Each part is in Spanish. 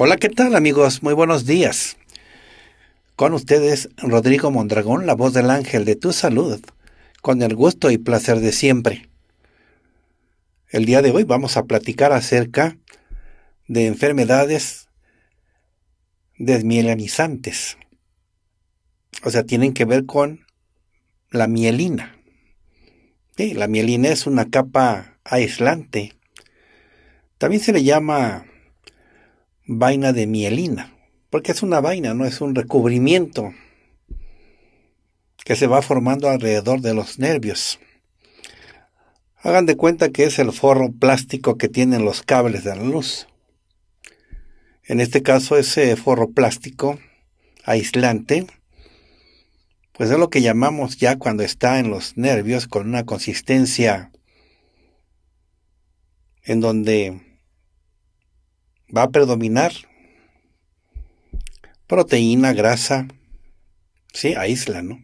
Hola, ¿qué tal amigos? Muy buenos días. Con ustedes, Rodrigo Mondragón, la voz del ángel de tu salud, con el gusto y placer de siempre. El día de hoy vamos a platicar acerca de enfermedades desmielanizantes. O sea, tienen que ver con la mielina. la mielina es una capa aislante. También se le llama vaina de mielina, porque es una vaina, no es un recubrimiento que se va formando alrededor de los nervios. Hagan de cuenta que es el forro plástico que tienen los cables de la luz. En este caso, ese forro plástico aislante, pues es lo que llamamos ya cuando está en los nervios con una consistencia en donde va a predominar proteína, grasa, sí, aísla, ¿no?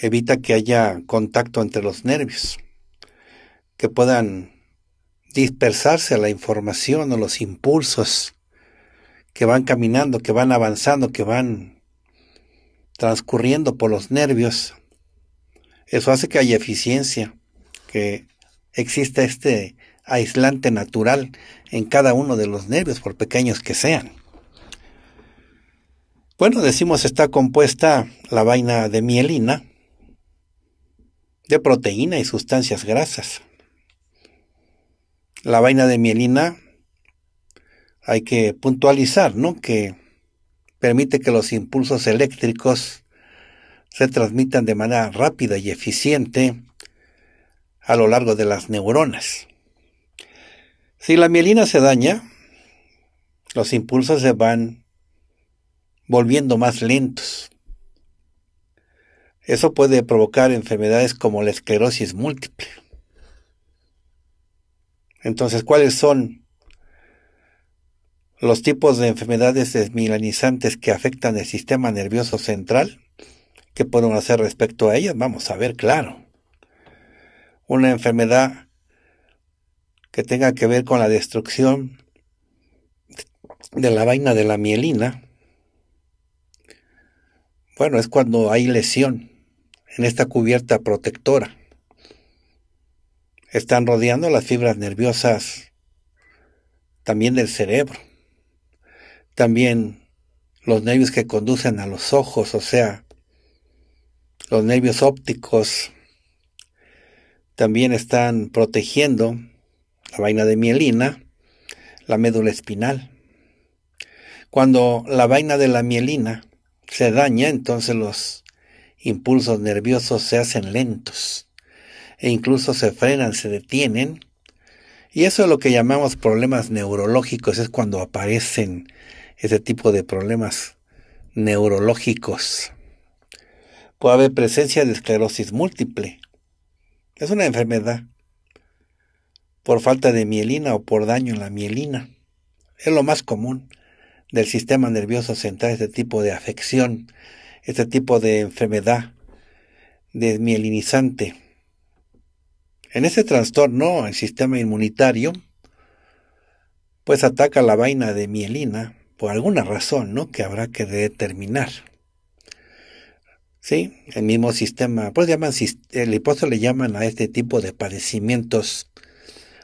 Evita que haya contacto entre los nervios, que puedan dispersarse la información o los impulsos que van caminando, que van avanzando, que van transcurriendo por los nervios. Eso hace que haya eficiencia, que exista este aislante natural en cada uno de los nervios, por pequeños que sean. Bueno, decimos está compuesta la vaina de mielina, de proteína y sustancias grasas. La vaina de mielina hay que puntualizar, ¿no? Que permite que los impulsos eléctricos se transmitan de manera rápida y eficiente a lo largo de las neuronas. Si la mielina se daña, los impulsos se van volviendo más lentos. Eso puede provocar enfermedades como la esclerosis múltiple. Entonces, ¿cuáles son los tipos de enfermedades desmielinizantes que afectan el sistema nervioso central? ¿Qué podemos hacer respecto a ellas? Vamos a ver, claro. Una enfermedad que tenga que ver con la destrucción de la vaina de la mielina, bueno, es cuando hay lesión en esta cubierta protectora. Están rodeando las fibras nerviosas también del cerebro, también los nervios que conducen a los ojos, o sea, los nervios ópticos, también están protegiendo la vaina de mielina, la médula espinal. Cuando la vaina de la mielina se daña, entonces los impulsos nerviosos se hacen lentos e incluso se frenan, se detienen. Y eso es lo que llamamos problemas neurológicos, es cuando aparecen ese tipo de problemas neurológicos. Puede haber presencia de esclerosis múltiple. Es una enfermedad por falta de mielina o por daño en la mielina. Es lo más común del sistema nervioso central este tipo de afección, este tipo de enfermedad desmielinizante. En este trastorno, el sistema inmunitario, pues ataca la vaina de mielina por alguna razón, ¿no? Que habrá que determinar. Sí, el mismo sistema, pues llaman, el hipótesis le llaman a este tipo de padecimientos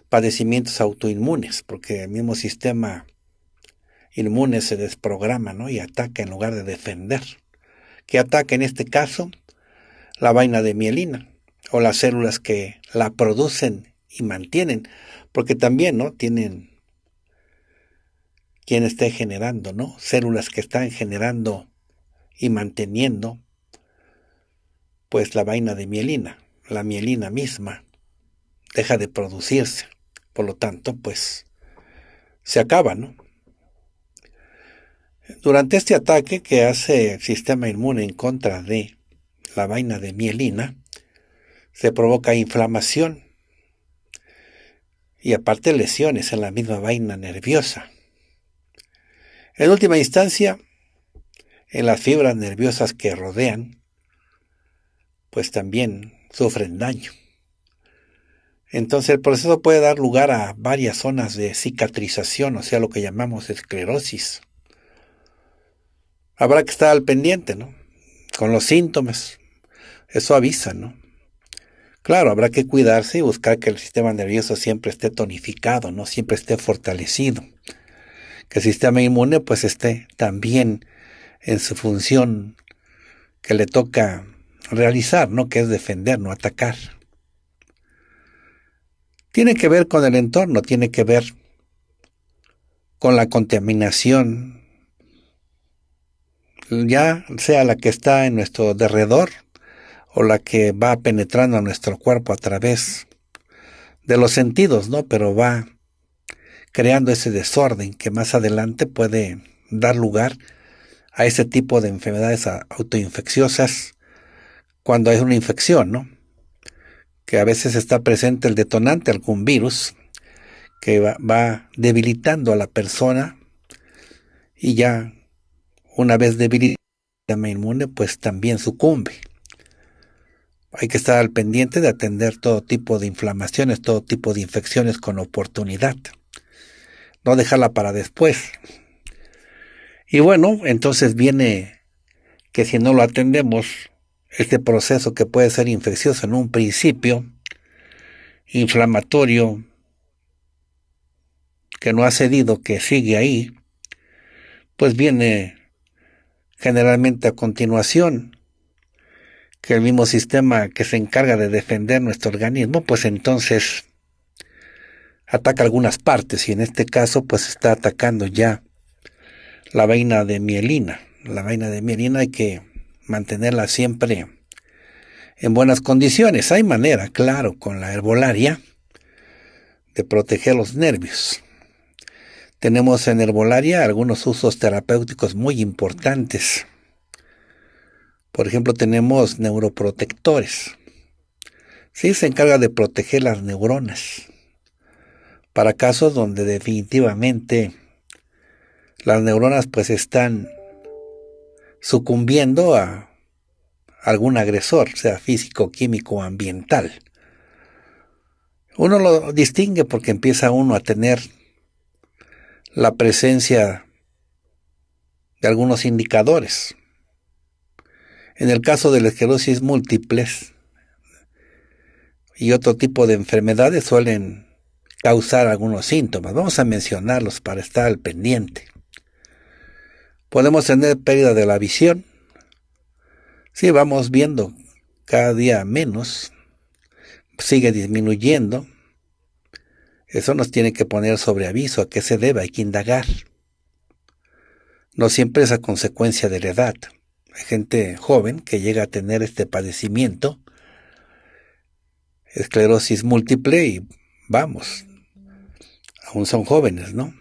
padecimientos autoinmunes, porque el mismo sistema inmune se desprograma y ataca en lugar de defender. Que ataca en este caso la vaina de mielina o las células que la producen y mantienen, porque también ¿no? tienen quien esté generando, ¿no? Células que están generando y manteniendo pues la vaina de mielina, la mielina misma deja de producirse. Por lo tanto, pues se acaba, ¿no? Durante este ataque que hace el sistema inmune en contra de la vaina de mielina, se provoca inflamación y aparte lesiones en la misma vaina nerviosa. En última instancia, en las fibras nerviosas que rodean, pues también sufren daño. Entonces el proceso puede dar lugar a varias zonas de cicatrización, o sea, lo que llamamos esclerosis. Habrá que estar al pendiente, ¿no? Con los síntomas. Eso avisa, ¿no? Claro, habrá que cuidarse y buscar que el sistema nervioso siempre esté tonificado, ¿no? Siempre esté fortalecido. Que el sistema inmune pues esté también en su función que le toca realizar, ¿no? Que es defender, no atacar. Tiene que ver con el entorno, tiene que ver con la contaminación, ya sea la que está en nuestro derredor o la que va penetrando a nuestro cuerpo a través de los sentidos, ¿no? Pero va creando ese desorden que más adelante puede dar lugar a ese tipo de enfermedades autoinfecciosas cuando hay una infección, ¿no? que a veces está presente el detonante, algún virus, que va, debilitando a la persona y ya una vez debilitada inmune, pues también sucumbe. Hay que estar al pendiente de atender todo tipo de inflamaciones, todo tipo de infecciones con oportunidad. No dejarla para después. Y bueno, entonces viene que si no lo atendemos, este proceso que puede ser infeccioso en un principio, inflamatorio, que no ha cedido, que sigue ahí, pues viene generalmente a continuación que el mismo sistema que se encarga de defender nuestro organismo, pues entonces ataca algunas partes y en este caso pues está atacando ya la vaina de mielina, la vaina de mielina que mantenerla siempre en buenas condiciones. Hay manera, claro, con la herbolaria de proteger los nervios. Tenemos en herbolaria algunos usos terapéuticos muy importantes. Por ejemplo, tenemos neuroprotectores. Sí, se encarga de proteger las neuronas para casos donde definitivamente las neuronas pues están sucumbiendo a algún agresor, sea físico, químico, o ambiental. Uno lo distingue porque empieza uno a tener la presencia de algunos indicadores. En el caso de la esclerosis múltiples y otro tipo de enfermedades suelen causar algunos síntomas. Vamos a mencionarlos para estar al pendiente. Podemos tener pérdida de la visión. Si vamos viendo cada día menos, sigue disminuyendo. Eso nos tiene que poner sobre aviso a qué se debe, hay que indagar. No siempre es a consecuencia de la edad. Hay gente joven que llega a tener este padecimiento, esclerosis múltiple y vamos, aún son jóvenes, ¿no?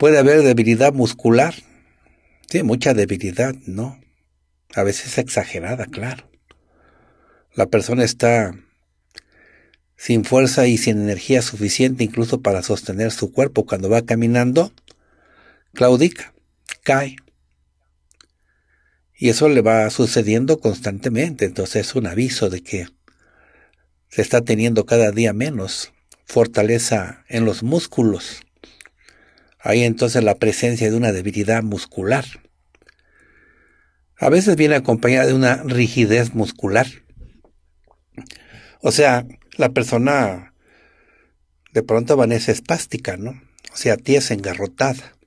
Puede haber debilidad muscular. Sí, mucha debilidad, ¿no? A veces exagerada, claro. La persona está sin fuerza y sin energía suficiente incluso para sostener su cuerpo. Cuando va caminando, claudica, cae. Y eso le va sucediendo constantemente. Entonces es un aviso de que se está teniendo cada día menos fortaleza en los músculos. Hay entonces la presencia de una debilidad muscular. A veces viene acompañada de una rigidez muscular. O sea, la persona de pronto amanece espástica, ¿no? O sea, tiesa, engarrotada.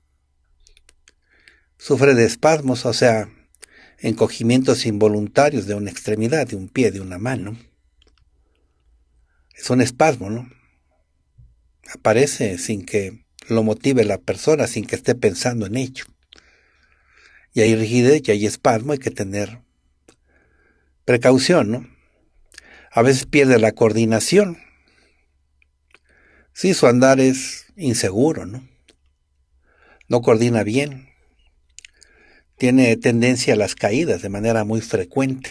Sufre de espasmos, o sea, encogimientos involuntarios de una extremidad, de un pie, de una mano. Es un espasmo, ¿no? Aparece sin que lo motive la persona sin que esté pensando en ello. Y hay rigidez y hay espasmo, hay que tener precaución, ¿no? A veces pierde la coordinación. Sí, su andar es inseguro, ¿no? No coordina bien. Tiene tendencia a las caídas de manera muy frecuente.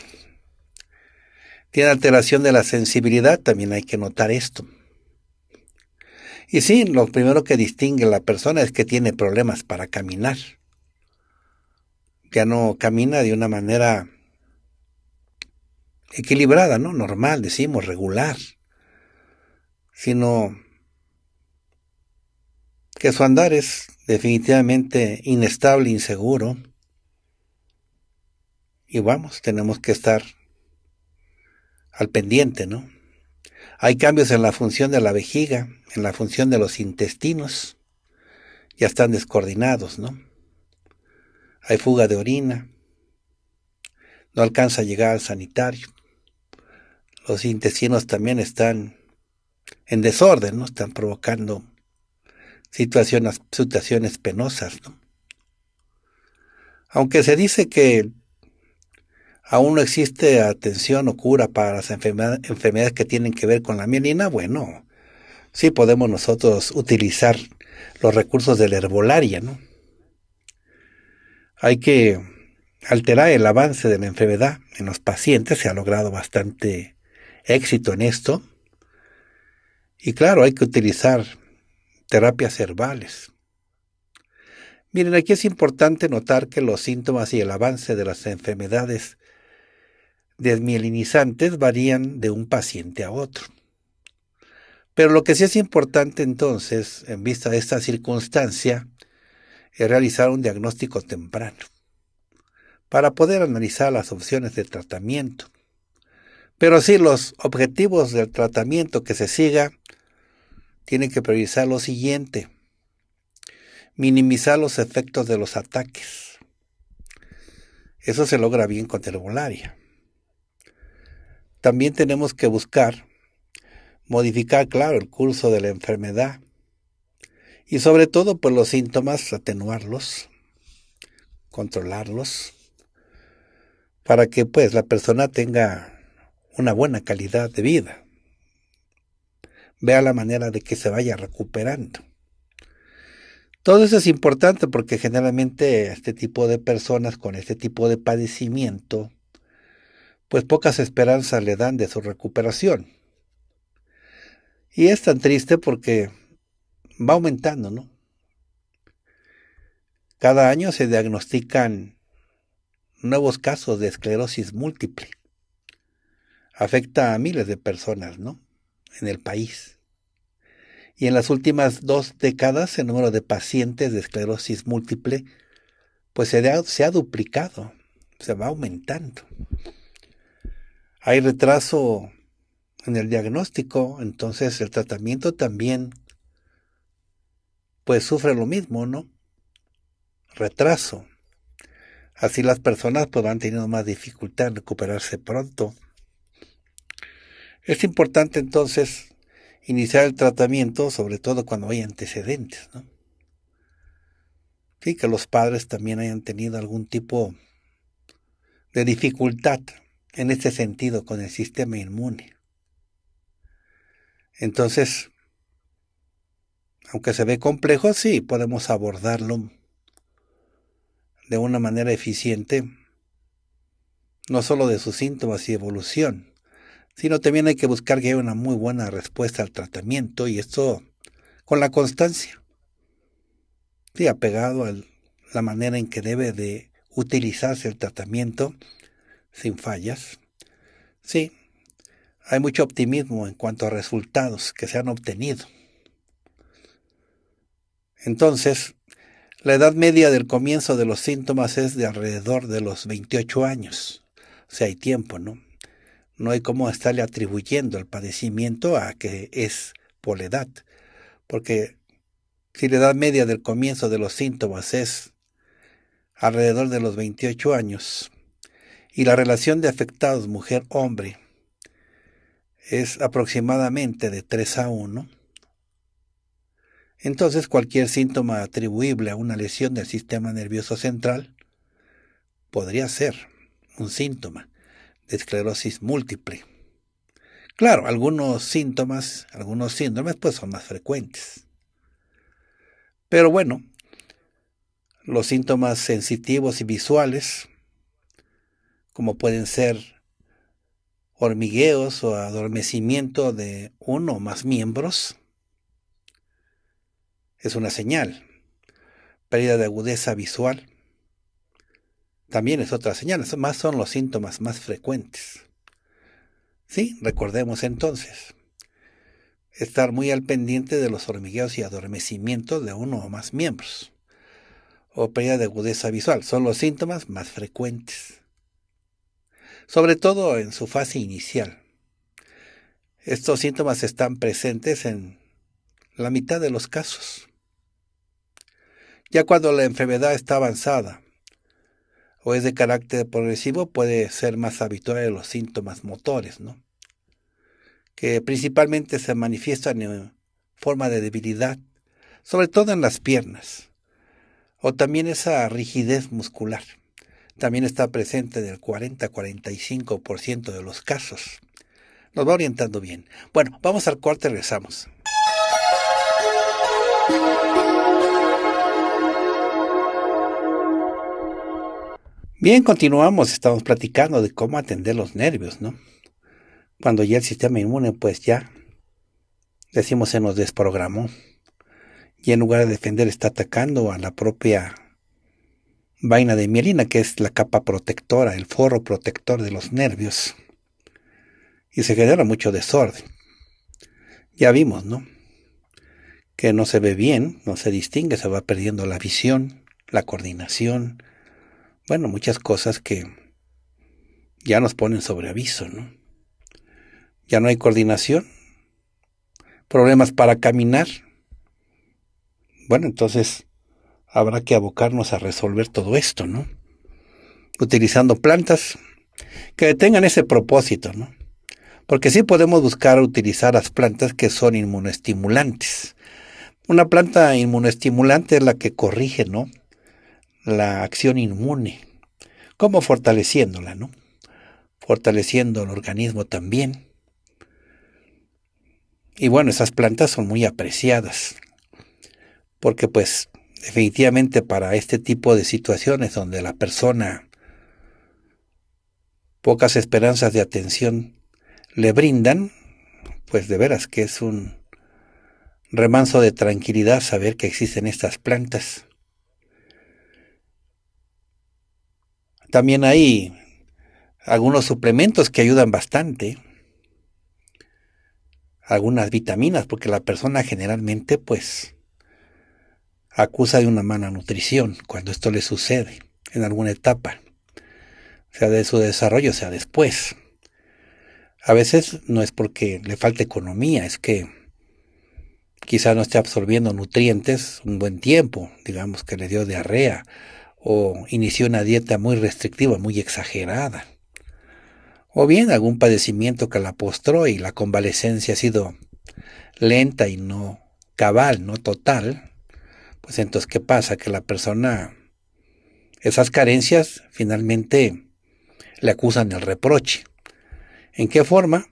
Tiene alteración de la sensibilidad, también hay que notar esto. Y sí, lo primero que distingue a la persona es que tiene problemas para caminar. Ya no camina de una manera equilibrada, ¿no? Normal, decimos, regular. Sino que su andar es definitivamente inestable, inseguro. Y vamos, tenemos que estar al pendiente, ¿no? Hay cambios en la función de la vejiga, en la función de los intestinos. Ya están descoordinados, ¿no? Hay fuga de orina. No alcanza a llegar al sanitario. Los intestinos también están en desorden, ¿no? Están provocando situaciones, penosas, ¿no? Aunque se dice que aún no existe atención o cura para las enfermedades que tienen que ver con la mielina, bueno, sí podemos nosotros utilizar los recursos de la herbolaria, ¿no? Hay que alterar el avance de la enfermedad en los pacientes, se ha logrado bastante éxito en esto. Y claro, hay que utilizar terapias herbales. Miren, aquí es importante notar que los síntomas y el avance de las enfermedades desmielinizantes varían de un paciente a otro. Pero lo que sí es importante entonces, en vista de esta circunstancia, es realizar un diagnóstico temprano para poder analizar las opciones de tratamiento. Pero sí, los objetivos del tratamiento que se siga tienen que priorizar lo siguiente. Minimizar los efectos de los ataques. Eso se logra bien con terbolaria. También tenemos que buscar modificar, claro, el curso de la enfermedad y sobre todo por pues, los síntomas, atenuarlos, controlarlos, para que pues la persona tenga una buena calidad de vida. Vea la manera de que se vaya recuperando. Todo eso es importante porque generalmente este tipo de personas con este tipo de padecimiento pues pocas esperanzas le dan de su recuperación. Y es tan triste porque va aumentando, ¿no? Cada año se diagnostican nuevos casos de esclerosis múltiple. Afecta a miles de personas, ¿no? En el país. Y en las últimas dos décadas el número de pacientes de esclerosis múltiple pues se, se ha duplicado, se va aumentando hay retraso en el diagnóstico, entonces el tratamiento también, pues sufre lo mismo, ¿no? Retraso. Así las personas pues, van teniendo más dificultad en recuperarse pronto. Es importante entonces iniciar el tratamiento, sobre todo cuando hay antecedentes, ¿no? Sí, que los padres también hayan tenido algún tipo de dificultad en este sentido con el sistema inmune. Entonces, aunque se ve complejo, sí podemos abordarlo de una manera eficiente, no solo de sus síntomas y evolución, sino también hay que buscar que haya una muy buena respuesta al tratamiento y esto con la constancia. Sí, apegado a la manera en que debe de utilizarse el tratamiento sin fallas. Sí, hay mucho optimismo en cuanto a resultados que se han obtenido. Entonces, la edad media del comienzo de los síntomas es de alrededor de los 28 años. O sea, hay tiempo, ¿no? No hay cómo estarle atribuyendo el padecimiento a que es por la edad. Porque si la edad media del comienzo de los síntomas es alrededor de los 28 años, y la relación de afectados mujer-hombre es aproximadamente de 3 a 1, entonces cualquier síntoma atribuible a una lesión del sistema nervioso central podría ser un síntoma de esclerosis múltiple. Claro, algunos síntomas, algunos síndromes pues son más frecuentes. Pero bueno, los síntomas sensitivos y visuales como pueden ser hormigueos o adormecimiento de uno o más miembros, es una señal. Pérdida de agudeza visual también es otra señal, más son los síntomas más frecuentes. Sí, recordemos entonces, estar muy al pendiente de los hormigueos y adormecimientos de uno o más miembros, o pérdida de agudeza visual, son los síntomas más frecuentes sobre todo en su fase inicial. Estos síntomas están presentes en la mitad de los casos. Ya cuando la enfermedad está avanzada o es de carácter progresivo, puede ser más habitual de los síntomas motores, ¿no? que principalmente se manifiestan en forma de debilidad, sobre todo en las piernas, o también esa rigidez muscular también está presente en el 40-45% de los casos. Nos va orientando bien. Bueno, vamos al corte, regresamos. Bien, continuamos, estamos platicando de cómo atender los nervios, ¿no? Cuando ya el sistema inmune, pues ya, decimos, se nos desprogramó y en lugar de defender está atacando a la propia vaina de mielina, que es la capa protectora, el forro protector de los nervios. Y se genera mucho desorden. Ya vimos, ¿no? Que no se ve bien, no se distingue, se va perdiendo la visión, la coordinación, bueno, muchas cosas que ya nos ponen sobre aviso, ¿no? Ya no hay coordinación, problemas para caminar. Bueno, entonces habrá que abocarnos a resolver todo esto, ¿no? Utilizando plantas que tengan ese propósito, ¿no? Porque sí podemos buscar utilizar las plantas que son inmunoestimulantes. Una planta inmunoestimulante es la que corrige, ¿no? La acción inmune, como fortaleciéndola, ¿no? Fortaleciendo el organismo también. Y bueno, esas plantas son muy apreciadas, porque pues definitivamente para este tipo de situaciones donde la persona pocas esperanzas de atención le brindan, pues de veras que es un remanso de tranquilidad saber que existen estas plantas. También hay algunos suplementos que ayudan bastante, algunas vitaminas, porque la persona generalmente pues acusa de una mala nutrición cuando esto le sucede en alguna etapa, sea de su desarrollo, sea después. A veces no es porque le falta economía, es que quizá no esté absorbiendo nutrientes un buen tiempo, digamos que le dio diarrea o inició una dieta muy restrictiva, muy exagerada. O bien algún padecimiento que la postró y la convalecencia ha sido lenta y no cabal, no total, pues entonces, ¿qué pasa? Que la persona, esas carencias finalmente le acusan el reproche. ¿En qué forma?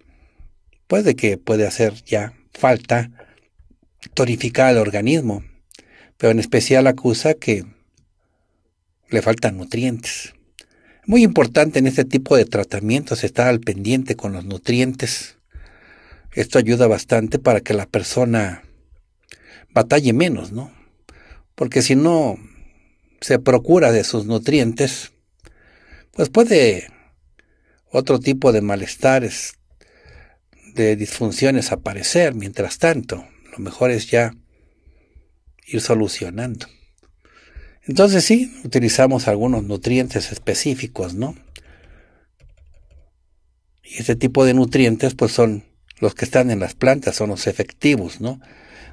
Pues de que puede hacer ya falta torificar al organismo, pero en especial acusa que le faltan nutrientes. Muy importante en este tipo de tratamientos estar al pendiente con los nutrientes. Esto ayuda bastante para que la persona batalle menos, ¿no? porque si no se procura de sus nutrientes, pues puede otro tipo de malestares, de disfunciones aparecer. Mientras tanto, lo mejor es ya ir solucionando. Entonces sí, utilizamos algunos nutrientes específicos, ¿no? Y este tipo de nutrientes pues son los que están en las plantas, son los efectivos, ¿no?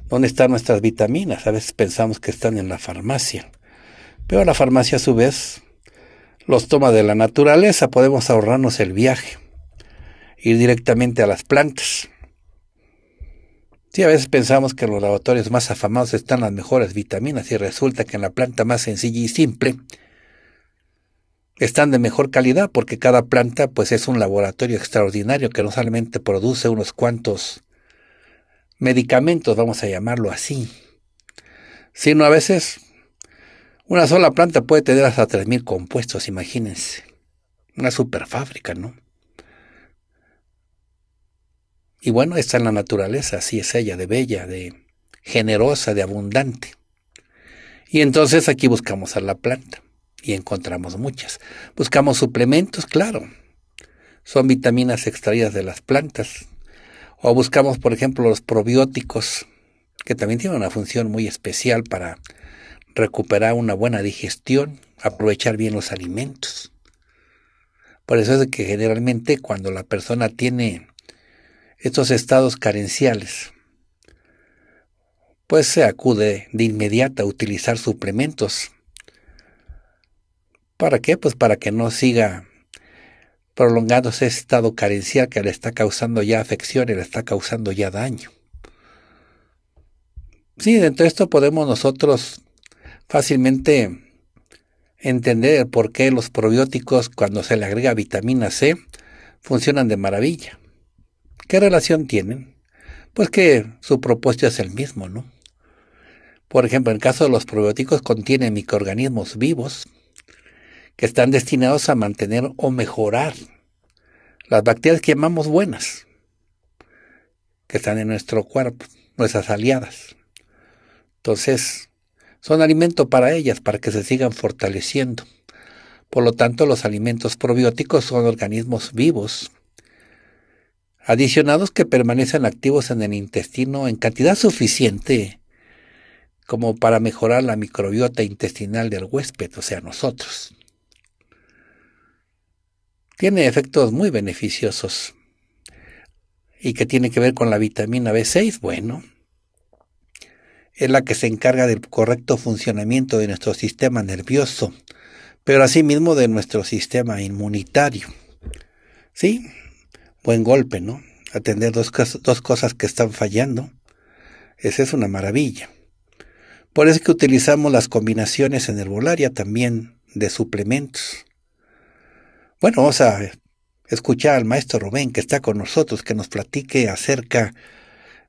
¿Dónde están nuestras vitaminas? A veces pensamos que están en la farmacia. Pero la farmacia a su vez los toma de la naturaleza. Podemos ahorrarnos el viaje. Ir directamente a las plantas. Sí, a veces pensamos que en los laboratorios más afamados están las mejores vitaminas y resulta que en la planta más sencilla y simple están de mejor calidad porque cada planta pues es un laboratorio extraordinario que no solamente produce unos cuantos medicamentos, vamos a llamarlo así, sino a veces una sola planta puede tener hasta 3.000 compuestos, imagínense. Una superfábrica, ¿no? Y bueno, está en la naturaleza, así es ella, de bella, de generosa, de abundante. Y entonces aquí buscamos a la planta y encontramos muchas. Buscamos suplementos, claro. Son vitaminas extraídas de las plantas, o buscamos, por ejemplo, los probióticos, que también tienen una función muy especial para recuperar una buena digestión, aprovechar bien los alimentos. Por eso es que generalmente cuando la persona tiene estos estados carenciales, pues se acude de inmediato a utilizar suplementos. ¿Para qué? Pues para que no siga prolongándose ese estado carencial que le está causando ya afección y le está causando ya daño. Sí, dentro de esto podemos nosotros fácilmente entender por qué los probióticos cuando se le agrega vitamina C funcionan de maravilla. ¿Qué relación tienen? Pues que su propósito es el mismo, ¿no? Por ejemplo, en el caso de los probióticos contienen microorganismos vivos que están destinados a mantener o mejorar las bacterias que llamamos buenas, que están en nuestro cuerpo, nuestras aliadas. Entonces, son alimento para ellas, para que se sigan fortaleciendo. Por lo tanto, los alimentos probióticos son organismos vivos, adicionados que permanecen activos en el intestino en cantidad suficiente como para mejorar la microbiota intestinal del huésped, o sea, nosotros tiene efectos muy beneficiosos y que tiene que ver con la vitamina B6, bueno, es la que se encarga del correcto funcionamiento de nuestro sistema nervioso, pero asimismo de nuestro sistema inmunitario. Sí, buen golpe, ¿no? Atender dos, cosas que están fallando. Esa es una maravilla. Por eso que utilizamos las combinaciones en herbolaria también de suplementos. Bueno, vamos a escuchar al maestro Rubén que está con nosotros, que nos platique acerca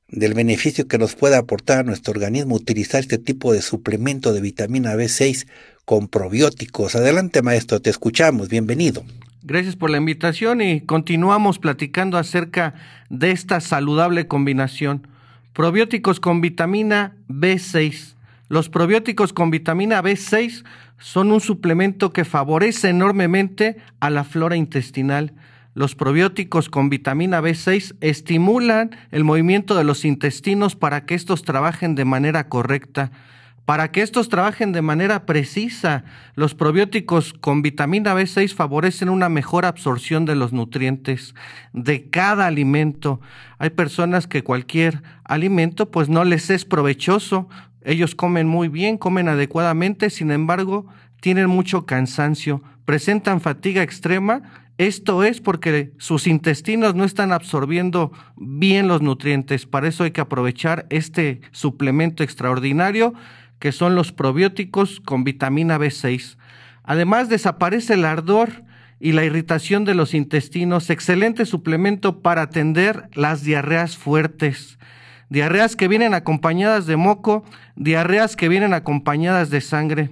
del beneficio que nos puede aportar a nuestro organismo utilizar este tipo de suplemento de vitamina B6 con probióticos. Adelante, maestro, te escuchamos. Bienvenido. Gracias por la invitación y continuamos platicando acerca de esta saludable combinación. Probióticos con vitamina B6. Los probióticos con vitamina B6 son un suplemento que favorece enormemente a la flora intestinal. Los probióticos con vitamina B6 estimulan el movimiento de los intestinos para que estos trabajen de manera correcta. Para que estos trabajen de manera precisa, los probióticos con vitamina B6 favorecen una mejor absorción de los nutrientes de cada alimento. Hay personas que cualquier alimento pues no les es provechoso, ellos comen muy bien, comen adecuadamente, sin embargo, tienen mucho cansancio, presentan fatiga extrema. Esto es porque sus intestinos no están absorbiendo bien los nutrientes. Para eso hay que aprovechar este suplemento extraordinario que son los probióticos con vitamina B6. Además, desaparece el ardor y la irritación de los intestinos. Excelente suplemento para atender las diarreas fuertes diarreas que vienen acompañadas de moco, diarreas que vienen acompañadas de sangre.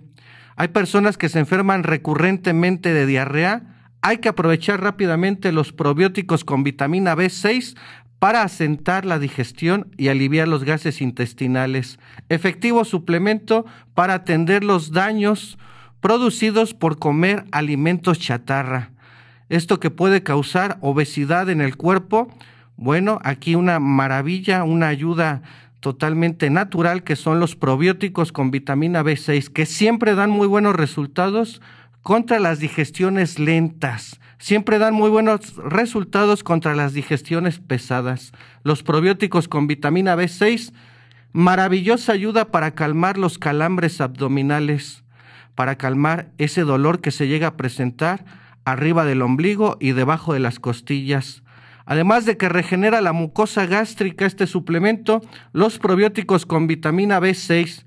Hay personas que se enferman recurrentemente de diarrea. Hay que aprovechar rápidamente los probióticos con vitamina B6 para asentar la digestión y aliviar los gases intestinales. Efectivo suplemento para atender los daños producidos por comer alimentos chatarra. Esto que puede causar obesidad en el cuerpo, bueno, aquí una maravilla, una ayuda totalmente natural que son los probióticos con vitamina B6, que siempre dan muy buenos resultados contra las digestiones lentas. Siempre dan muy buenos resultados contra las digestiones pesadas. Los probióticos con vitamina B6, maravillosa ayuda para calmar los calambres abdominales, para calmar ese dolor que se llega a presentar arriba del ombligo y debajo de las costillas Además de que regenera la mucosa gástrica este suplemento, los probióticos con vitamina B6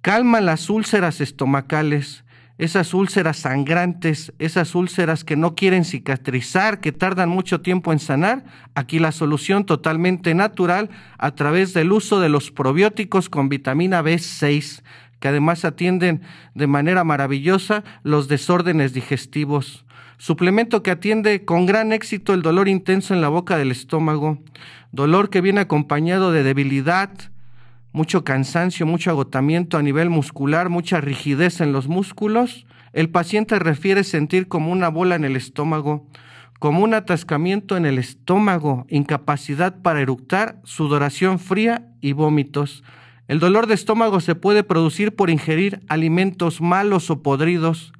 calman las úlceras estomacales, esas úlceras sangrantes, esas úlceras que no quieren cicatrizar, que tardan mucho tiempo en sanar, aquí la solución totalmente natural a través del uso de los probióticos con vitamina B6, que además atienden de manera maravillosa los desórdenes digestivos suplemento que atiende con gran éxito el dolor intenso en la boca del estómago, dolor que viene acompañado de debilidad, mucho cansancio, mucho agotamiento a nivel muscular, mucha rigidez en los músculos. El paciente refiere sentir como una bola en el estómago, como un atascamiento en el estómago, incapacidad para eructar, sudoración fría y vómitos. El dolor de estómago se puede producir por ingerir alimentos malos o podridos,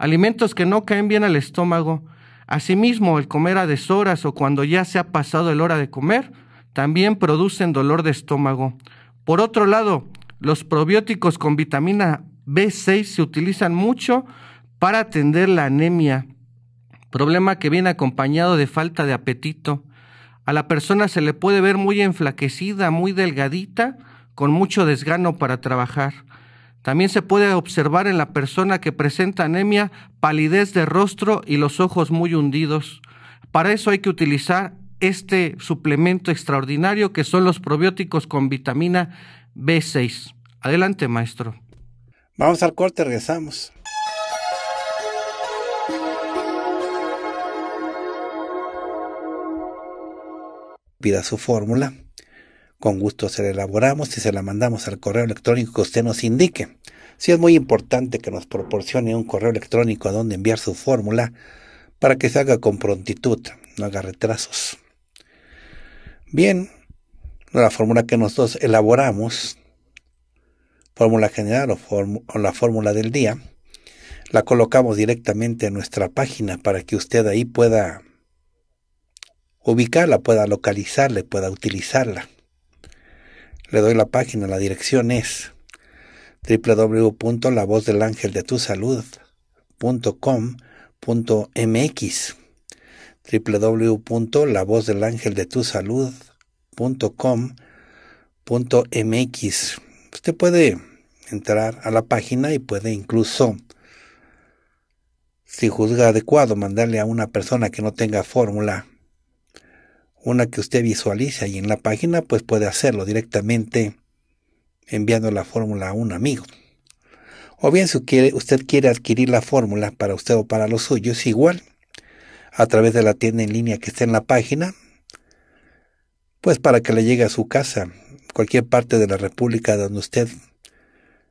alimentos que no caen bien al estómago. Asimismo, el comer a deshoras o cuando ya se ha pasado el hora de comer, también producen dolor de estómago. Por otro lado, los probióticos con vitamina B6 se utilizan mucho para atender la anemia, problema que viene acompañado de falta de apetito. A la persona se le puede ver muy enflaquecida, muy delgadita, con mucho desgano para trabajar. También se puede observar en la persona que presenta anemia palidez de rostro y los ojos muy hundidos. Para eso hay que utilizar este suplemento extraordinario que son los probióticos con vitamina B6. Adelante, maestro. Vamos al corte, regresamos. Pida su fórmula con gusto se la elaboramos y se la mandamos al correo electrónico que usted nos indique. Sí es muy importante que nos proporcione un correo electrónico a donde enviar su fórmula para que se haga con prontitud, no haga retrasos. Bien, la fórmula que nosotros elaboramos, fórmula general o, o la fórmula del día, la colocamos directamente en nuestra página para que usted ahí pueda ubicarla, pueda localizarla, pueda utilizarla. Le doy la página, la dirección es www.lavozdelangeldetusalud.com.mx www.lavozdelangeldetusalud.com.mx Usted puede entrar a la página y puede incluso, si juzga adecuado, mandarle a una persona que no tenga fórmula una que usted visualice ahí en la página, pues puede hacerlo directamente enviando la fórmula a un amigo. O bien si usted quiere adquirir la fórmula para usted o para los suyos, igual, a través de la tienda en línea que está en la página, pues para que le llegue a su casa, cualquier parte de la República donde usted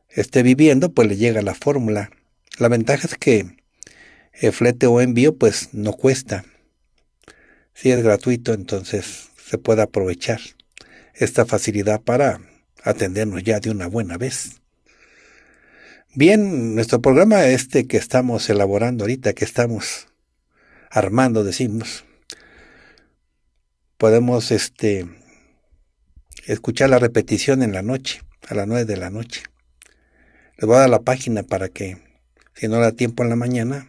esté viviendo, pues le llega la fórmula. La ventaja es que el flete o envío pues no cuesta si es gratuito, entonces se puede aprovechar esta facilidad para atendernos ya de una buena vez. Bien, nuestro programa este que estamos elaborando ahorita, que estamos armando, decimos, podemos este, escuchar la repetición en la noche, a las nueve de la noche. Les voy a dar la página para que, si no da tiempo en la mañana,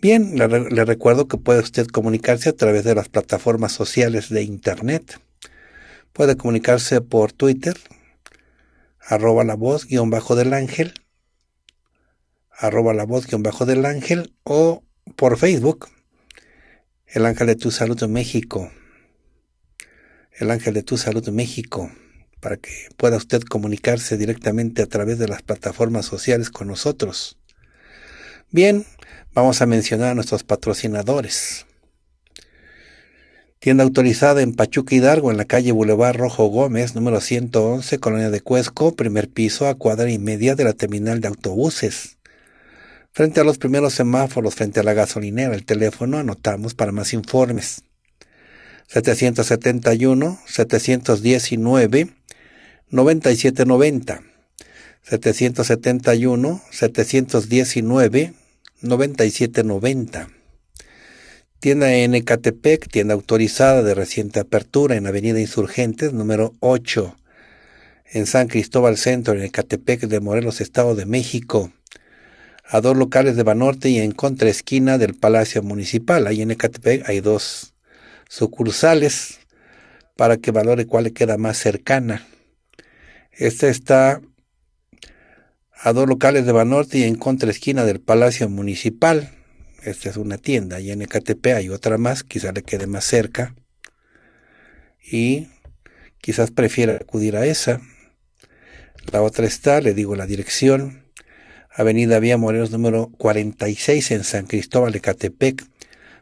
Bien, le, recuerdo que puede usted comunicarse a través de las plataformas sociales de Internet. Puede comunicarse por Twitter, arroba la voz guión bajo del ángel, arroba la voz guión bajo del ángel o por Facebook, el ángel de tu salud México, el ángel de tu salud México, para que pueda usted comunicarse directamente a través de las plataformas sociales con nosotros. Bien, Vamos a mencionar a nuestros patrocinadores. Tienda autorizada en Pachuca Hidalgo, en la calle Boulevard Rojo Gómez, número 111, Colonia de Cuesco, primer piso a cuadra y media de la terminal de autobuses. Frente a los primeros semáforos, frente a la gasolinera, el teléfono anotamos para más informes. 771-719-9790. 771-719-9790. 9790. Tienda en Ecatepec, tienda autorizada de reciente apertura en Avenida Insurgentes, número 8, en San Cristóbal Centro, en Ecatepec de Morelos, Estado de México. A dos locales de Banorte y en contraesquina del Palacio Municipal. Ahí en Ecatepec hay dos sucursales para que valore cuál le queda más cercana. Esta está a dos locales de Banorte y en esquina del Palacio Municipal. Esta es una tienda, y en Ecatepec hay otra más, quizá le quede más cerca. Y quizás prefiera acudir a esa. La otra está, le digo la dirección, Avenida Vía Morelos número 46 en San Cristóbal de Catepec,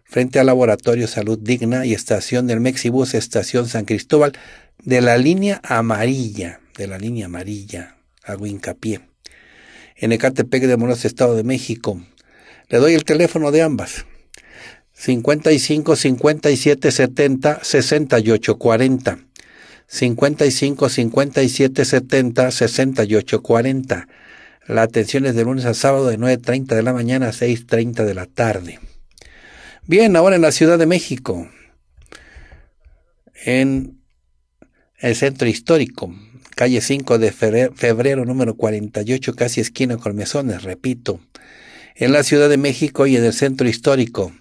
frente al Laboratorio Salud Digna y estación del Mexibus, estación San Cristóbal, de la línea amarilla, de la línea amarilla, hago hincapié en Ecatepec de Morelos, Estado de México. Le doy el teléfono de ambas. 55 57 70 68 40. 55 57 70 68 40. La atención es de lunes a sábado de 9.30 de la mañana a 6.30 de la tarde. Bien, ahora en la Ciudad de México, en el centro histórico, calle 5 de febrero, número 48, casi esquina Colmesones. repito, en la Ciudad de México y en el centro histórico.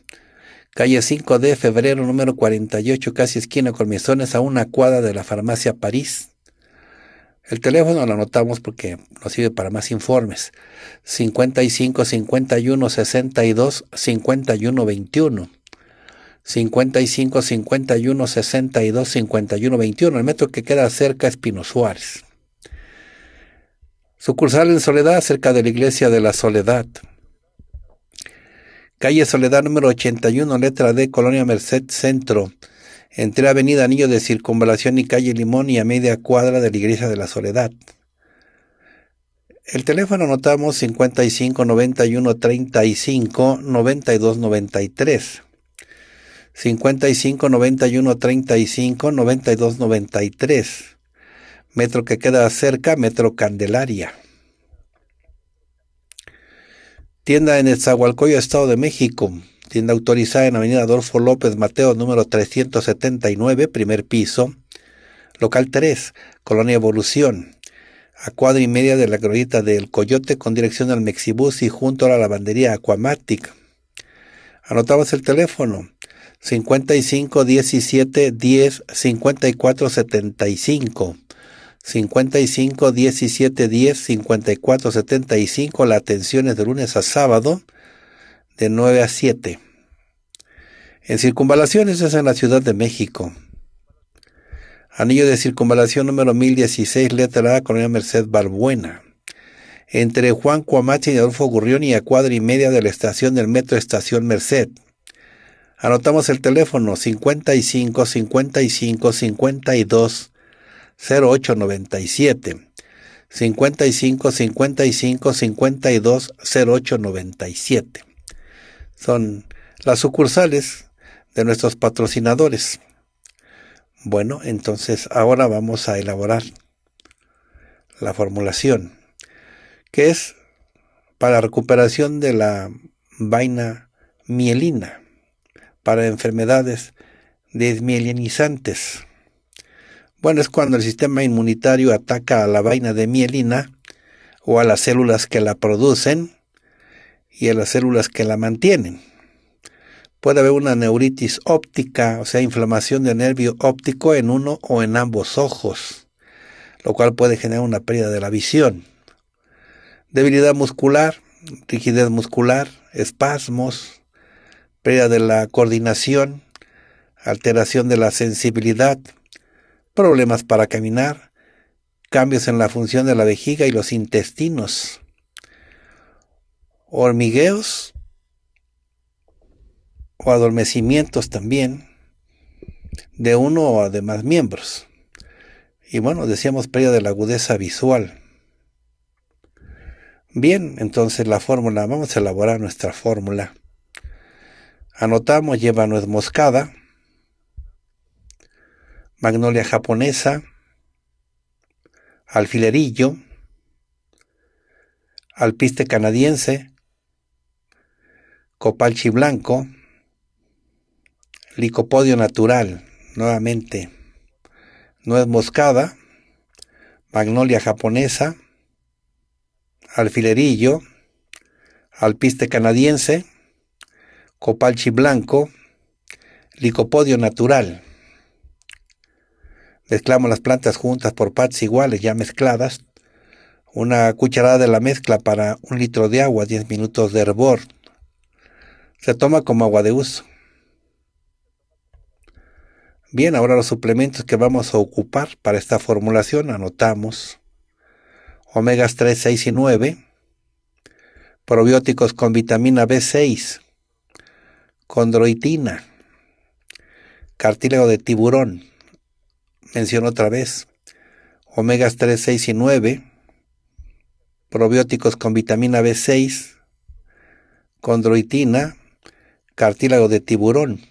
Calle 5 de febrero número 48, casi esquina Colmesones, a una cuadra de la farmacia París. El teléfono lo anotamos porque nos sirve para más informes. 55 51 62 51 21. 55 51 62 51 21, el metro que queda cerca es Pino Suárez. Sucursal en Soledad, cerca de la Iglesia de la Soledad. Calle Soledad número 81, letra D, Colonia Merced Centro, entre Avenida Anillo de Circunvalación y Calle Limón y a media cuadra de la Iglesia de la Soledad. El teléfono anotamos 55-91-35-92-93, 55 91 35 92 93. 55 91 35 92 93. Metro que queda cerca, Metro Candelaria. Tienda en Zagualcoyo, Estado de México. Tienda autorizada en Avenida Adolfo López Mateo, número 379, primer piso. Local 3, Colonia Evolución. A cuadra y media de la glorieta del Coyote con dirección al Mexibus y junto a la lavandería Aquamatic. anotabas el teléfono 55 17 10 54 75. 55 17 10 54 75. La atención es de lunes a sábado de 9 a 7. En circunvalaciones es en la Ciudad de México. Anillo de circunvalación número 1016, letra A, Colonia Merced Balbuena. Entre Juan Cuamachi y Adolfo Gurrión y a cuadra y media de la estación del metro Estación Merced. Anotamos el teléfono 55 55 52 08 97. 55 55 52 08 97. Son las sucursales de nuestros patrocinadores. Bueno, entonces ahora vamos a elaborar la formulación, que es para recuperación de la vaina mielina para enfermedades desmielinizantes. Bueno, es cuando el sistema inmunitario ataca a la vaina de mielina o a las células que la producen y a las células que la mantienen. Puede haber una neuritis óptica, o sea, inflamación del nervio óptico en uno o en ambos ojos, lo cual puede generar una pérdida de la visión. Debilidad muscular, rigidez muscular, espasmos, pérdida de la coordinación, alteración de la sensibilidad, problemas para caminar, cambios en la función de la vejiga y los intestinos, hormigueos o adormecimientos también de uno o de más miembros. Y bueno, decíamos pérdida de la agudeza visual. Bien, entonces la fórmula, vamos a elaborar nuestra fórmula Anotamos, lleva nuez moscada, magnolia japonesa, alfilerillo, alpiste canadiense, copalchi blanco, licopodio natural, nuevamente, nuez moscada, magnolia japonesa, alfilerillo, alpiste canadiense, copalchi blanco, licopodio natural. Mezclamos las plantas juntas por partes iguales, ya mezcladas. Una cucharada de la mezcla para un litro de agua, 10 minutos de hervor. Se toma como agua de uso. Bien, ahora los suplementos que vamos a ocupar para esta formulación, anotamos omegas 3, 6 y 9, probióticos con vitamina B6, condroitina, cartílago de tiburón, menciono otra vez, omegas 3, 6 y 9, probióticos con vitamina B6, condroitina, cartílago de tiburón.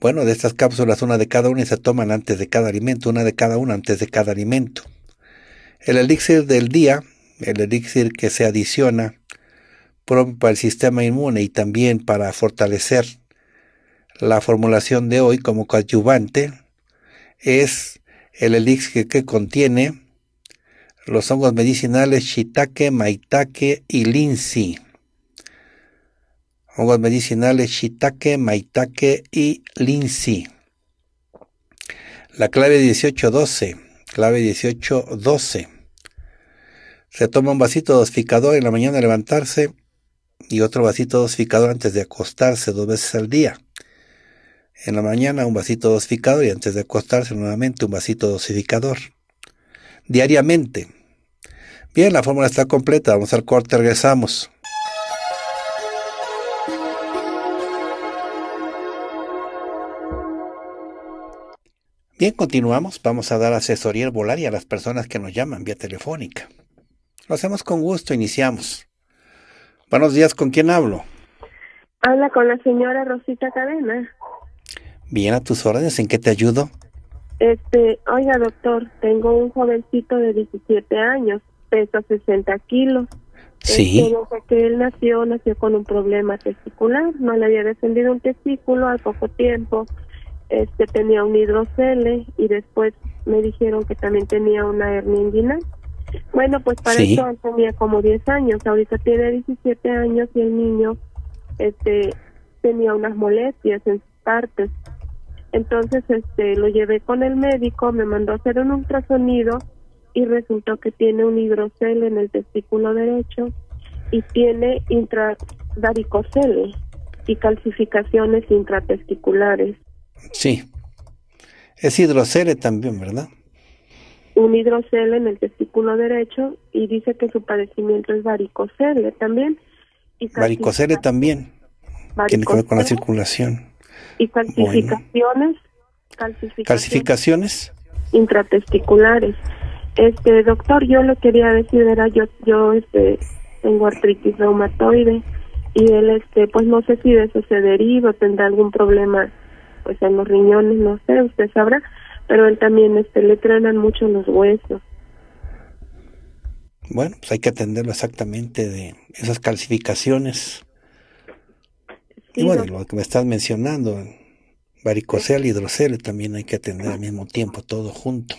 Bueno, de estas cápsulas, una de cada una y se toman antes de cada alimento, una de cada una antes de cada alimento. El elixir del día, el elixir que se adiciona para el sistema inmune y también para fortalecer la formulación de hoy como coadyuvante es el elixir que contiene los hongos medicinales shiitake, maitake y linsi. Hongos medicinales shiitake, maitake y linsi. La clave 1812, clave 1812. Se toma un vasito dosificador en la mañana al levantarse y otro vasito dosificador antes de acostarse dos veces al día. En la mañana un vasito dosificador y antes de acostarse nuevamente un vasito dosificador. Diariamente. Bien, la fórmula está completa. Vamos al corte, regresamos. Bien, continuamos. Vamos a dar asesoría volar y a las personas que nos llaman vía telefónica. Lo hacemos con gusto, iniciamos. Buenos días, ¿con quién hablo? Habla con la señora Rosita Cadena. Bien, a tus órdenes, ¿en qué te ayudo? Este, oiga doctor, tengo un jovencito de 17 años, pesa 60 kilos. Sí. Este, que él nació, nació con un problema testicular, no le había descendido un testículo al poco tiempo, este tenía un hidrocele y después me dijeron que también tenía una hernia inguinal. Bueno, pues para eso tenía como 10 años, ahorita tiene 17 años y el niño este tenía unas molestias en sus partes. Entonces, este lo llevé con el médico, me mandó a hacer un ultrasonido y resultó que tiene un hidrocel en el testículo derecho y tiene intradaricocele y calcificaciones intratesticulares. Sí. Es hidrocele también, ¿verdad? un hidrocele en el testículo derecho y dice que su padecimiento es varicocele también. Y varicocele también, tiene que ver con la circulación. Y calcificaciones, calcificaciones, intratesticulares. Este doctor, yo lo quería decir era yo yo este tengo artritis reumatoide y él este pues no sé si de eso se deriva, tendrá algún problema pues en los riñones, no sé, usted sabrá pero él también este, le tranan mucho los huesos. Bueno, pues hay que atenderlo exactamente de esas calcificaciones. y bueno, lo que me estás mencionando, varicocel, hidrocele, también hay que atender al mismo tiempo, todo junto.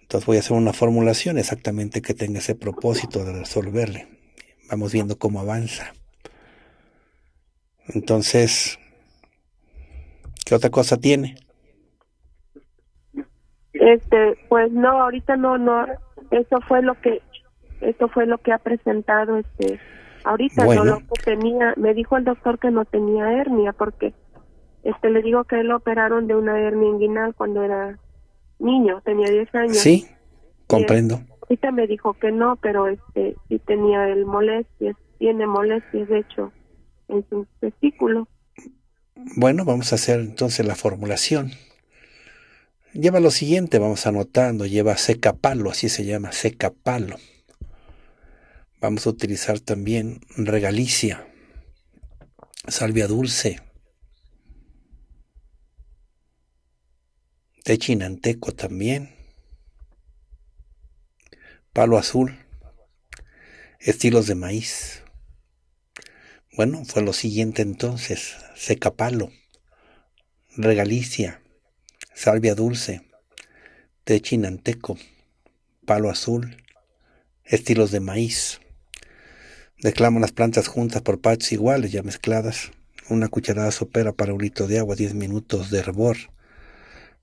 Entonces voy a hacer una formulación exactamente que tenga ese propósito de resolverle. Vamos viendo cómo avanza. Entonces, ¿qué otra cosa tiene? Este, pues no, ahorita no, no, eso fue lo que, eso fue lo que ha presentado este, ahorita no lo tenía, me dijo el doctor que no tenía hernia porque, este, le digo que lo operaron de una hernia inguinal cuando era niño, tenía 10 años. Sí, comprendo. ahorita me dijo que no, pero este, sí tenía el molestias, tiene molestias de hecho en su testículo. Bueno, vamos a hacer entonces la formulación lleva lo siguiente, vamos anotando, lleva seca palo, así se llama, seca palo. Vamos a utilizar también regalicia, salvia dulce, techinanteco también, palo azul, estilos de maíz. Bueno, fue lo siguiente entonces, seca palo, regalicia, salvia dulce, té chinanteco, palo azul, estilos de maíz. Declamo las plantas juntas por partes iguales ya mezcladas. Una cucharada sopera para un litro de agua, 10 minutos de hervor.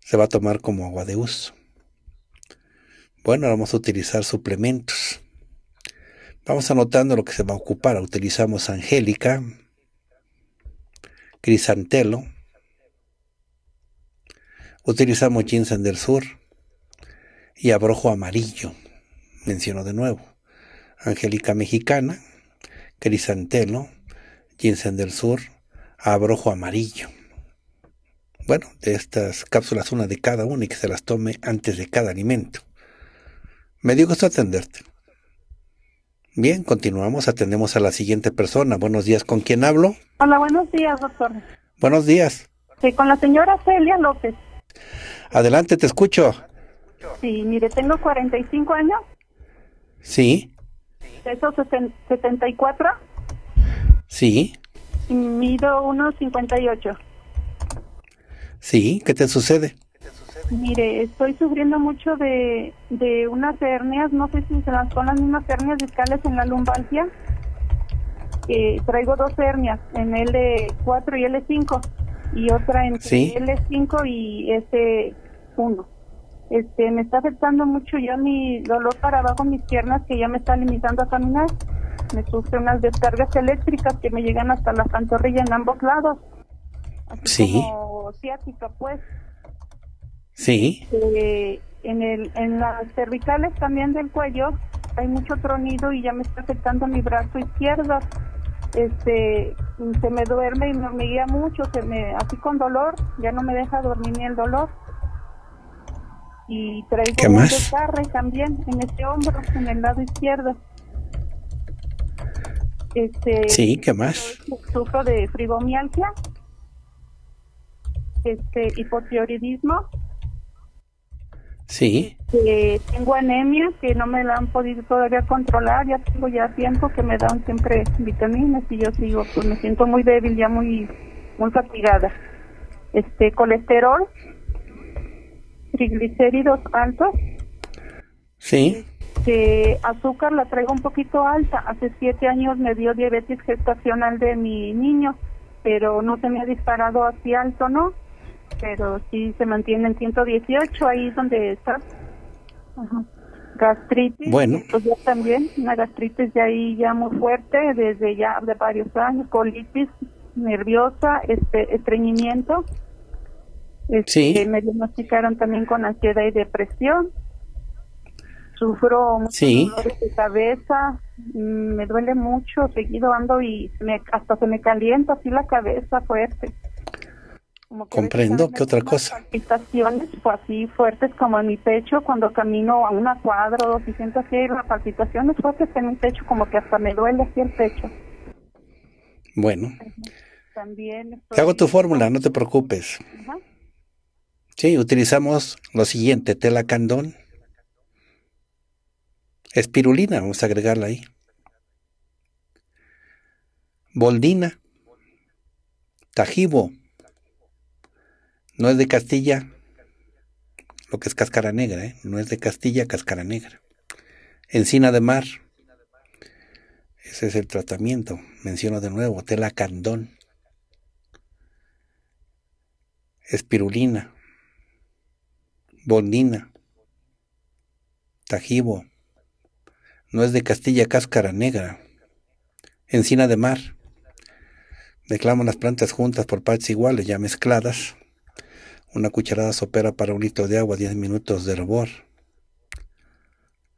Se va a tomar como agua de uso. Bueno, vamos a utilizar suplementos. Vamos anotando lo que se va a ocupar. Utilizamos angélica, crisantelo, Utilizamos ginseng del sur y abrojo amarillo, menciono de nuevo. Angélica mexicana, crisantelo, ginseng del sur, abrojo amarillo. Bueno, de estas cápsulas una de cada una y que se las tome antes de cada alimento. Me dio gusto atenderte. Bien, continuamos, atendemos a la siguiente persona. Buenos días, ¿con quién hablo? Hola, buenos días, doctor. Buenos días. Sí, con la señora Celia López. Adelante, te escucho. Sí, mire, tengo 45 años. Sí. y 74. Sí. mido 1,58. Sí, ¿qué te sucede? Mire, estoy sufriendo mucho de, de unas hernias, no sé si se las son las mismas hernias discales en la lumbalgia. Eh, traigo dos hernias, en L4 y L5 y otra entre l L5 y S1. Este, me está afectando mucho ya mi dolor para abajo mis piernas que ya me está limitando a caminar. Me sufre unas descargas eléctricas que me llegan hasta la pantorrilla en ambos lados. sí. Como ciática, pues. Sí. Este, en, el, en las cervicales también del cuello hay mucho tronido y ya me está afectando mi brazo izquierdo este se me duerme y me guía mucho, se me así con dolor, ya no me deja dormir ni el dolor. Y traigo un desgarre también en este hombro, en el lado izquierdo. Este, sí, ¿qué más? Sufro de frigomialgia este, hipotiroidismo Sí. tengo anemia que no me la han podido todavía controlar, ya tengo ya tiempo que me dan siempre vitaminas y yo sigo, pues me siento muy débil, ya muy, muy fatigada. Este, colesterol, triglicéridos altos. Sí. Este, azúcar la traigo un poquito alta, hace siete años me dio diabetes gestacional de mi niño, pero no se me ha disparado así alto, ¿no? pero sí se mantiene en 118, ahí donde está. Gastritis, bueno. pues también, una gastritis de ahí ya muy fuerte, desde ya de varios años, colitis nerviosa, este, estreñimiento. Este, sí. Me diagnosticaron también con ansiedad y depresión. Sufro dolores de cabeza, mm, me duele mucho, seguido ando y me, hasta se me calienta así la cabeza fuerte que Comprendo, ¿qué otra cosa? Palpitaciones pues, así fuertes como en mi pecho cuando camino a una cuadra o dos y siento así las palpitaciones fuertes en mi pecho, como que hasta me duele así el pecho. Bueno. También. Te hago tu fórmula, no te preocupes. Sí, utilizamos lo siguiente, tela candón Espirulina, vamos a agregarla ahí. Boldina. Tajibo. No es de Castilla, lo que es cáscara negra, ¿eh? no es de Castilla, cáscara negra. Encina de mar, ese es el tratamiento. Menciono de nuevo, tela candón, espirulina, bondina, tajibo, no es de Castilla, cáscara negra. Encina de mar, declamo las plantas juntas por partes iguales, ya mezcladas una cucharada sopera para un litro de agua, 10 minutos de hervor.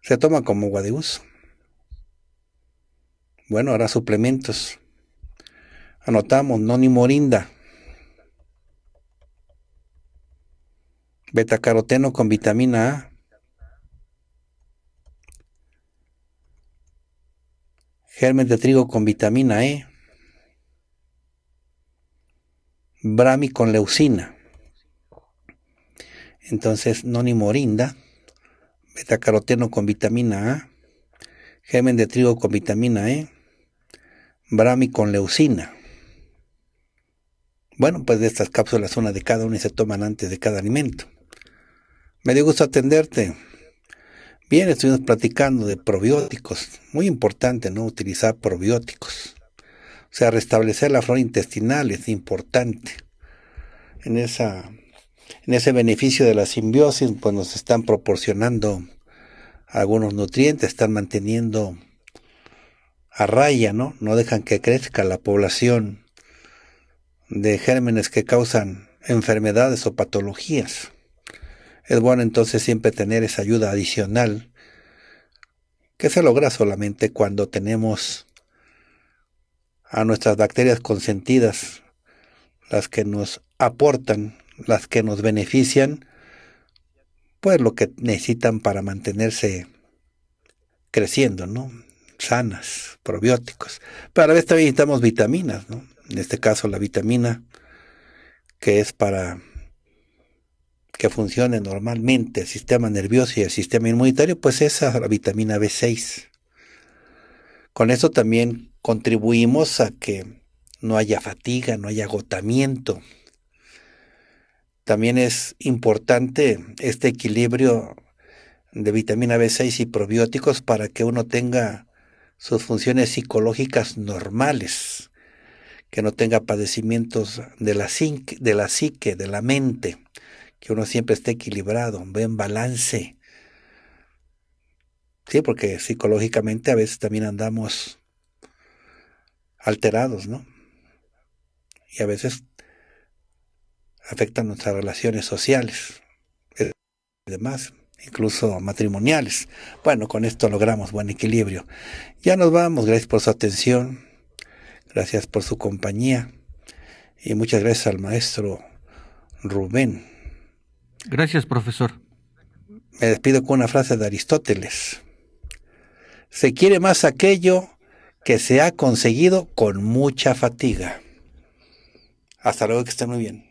Se toma como agua de uso. Bueno, ahora suplementos. Anotamos noni morinda. Betacaroteno con vitamina A. Germen de trigo con vitamina E. Brami con leucina. Entonces, beta caroteno con vitamina A, gemen de trigo con vitamina E, brami con leucina. Bueno, pues de estas cápsulas una de cada una y se toman antes de cada alimento. Me dio gusto atenderte. Bien, estuvimos platicando de probióticos. Muy importante, ¿no? Utilizar probióticos. O sea, restablecer la flora intestinal es importante. En esa en ese beneficio de la simbiosis, pues nos están proporcionando algunos nutrientes, están manteniendo a raya, ¿no? No dejan que crezca la población de gérmenes que causan enfermedades o patologías. Es bueno entonces siempre tener esa ayuda adicional que se logra solamente cuando tenemos a nuestras bacterias consentidas, las que nos aportan las que nos benefician, pues lo que necesitan para mantenerse creciendo, ¿no? Sanas, probióticos. Pero a la vez también necesitamos vitaminas, ¿no? En este caso la vitamina que es para que funcione normalmente el sistema nervioso y el sistema inmunitario, pues esa la vitamina B6. Con eso también contribuimos a que no haya fatiga, no haya agotamiento. También es importante este equilibrio de vitamina B6 y probióticos para que uno tenga sus funciones psicológicas normales, que no tenga padecimientos de la, de la psique, de la mente, que uno siempre esté equilibrado, en balance. Sí, porque psicológicamente a veces también andamos alterados, ¿no? Y a veces afectan nuestras relaciones sociales, eh, y demás, incluso matrimoniales. Bueno, con esto logramos buen equilibrio. Ya nos vamos, gracias por su atención, gracias por su compañía y muchas gracias al maestro Rubén. Gracias, profesor. Me despido con una frase de Aristóteles. Se quiere más aquello que se ha conseguido con mucha fatiga. Hasta luego, que estén muy bien.